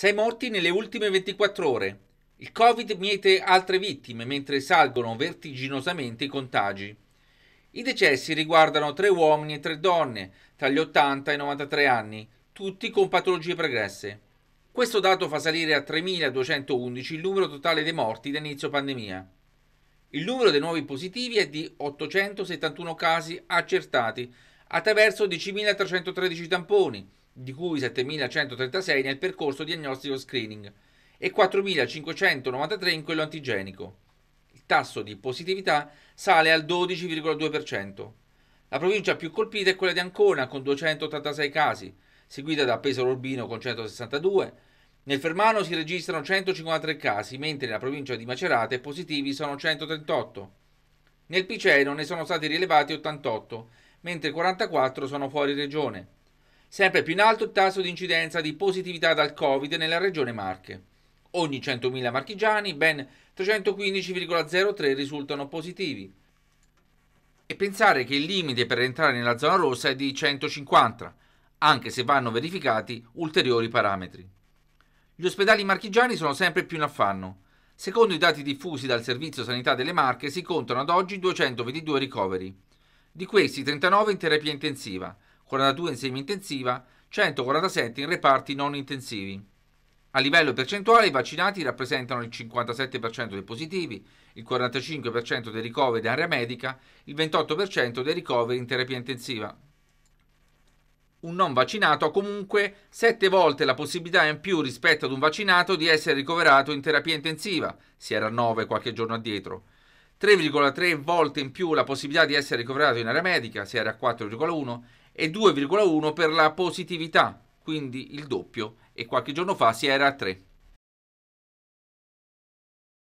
6 morti nelle ultime 24 ore. Il Covid miete altre vittime mentre salgono vertiginosamente i contagi. I decessi riguardano tre uomini e tre donne tra gli 80 e i 93 anni, tutti con patologie pregresse. Questo dato fa salire a 3.211 il numero totale dei morti da inizio pandemia. Il numero dei nuovi positivi è di 871 casi accertati attraverso 10.313 tamponi, di cui 7.136 nel percorso diagnostico screening e 4.593 in quello antigenico. Il tasso di positività sale al 12,2%. La provincia più colpita è quella di Ancona con 286 casi, seguita da Pesaro Urbino con 162. Nel Fermano si registrano 153 casi, mentre nella provincia di Macerate positivi sono 138. Nel Piceno ne sono stati rilevati 88, mentre 44 sono fuori regione. Sempre più in alto il tasso di incidenza di positività dal Covid nella regione Marche. Ogni 100.000 marchigiani, ben 315,03 risultano positivi. E pensare che il limite per entrare nella zona rossa è di 150, anche se vanno verificati ulteriori parametri. Gli ospedali marchigiani sono sempre più in affanno. Secondo i dati diffusi dal Servizio Sanità delle Marche si contano ad oggi 222 ricoveri. Di questi 39 in terapia intensiva, 42 in semi-intensiva, 147 in reparti non intensivi. A livello percentuale i vaccinati rappresentano il 57% dei positivi, il 45% dei ricoveri in area medica, il 28% dei ricoveri in terapia intensiva. Un non vaccinato ha comunque 7 volte la possibilità in più rispetto ad un vaccinato di essere ricoverato in terapia intensiva, si era 9 qualche giorno addietro. 3,3 volte in più la possibilità di essere ricoverato in area medica, si era 4,1, e 2,1 per la positività, quindi il doppio, e qualche giorno fa si era a 3.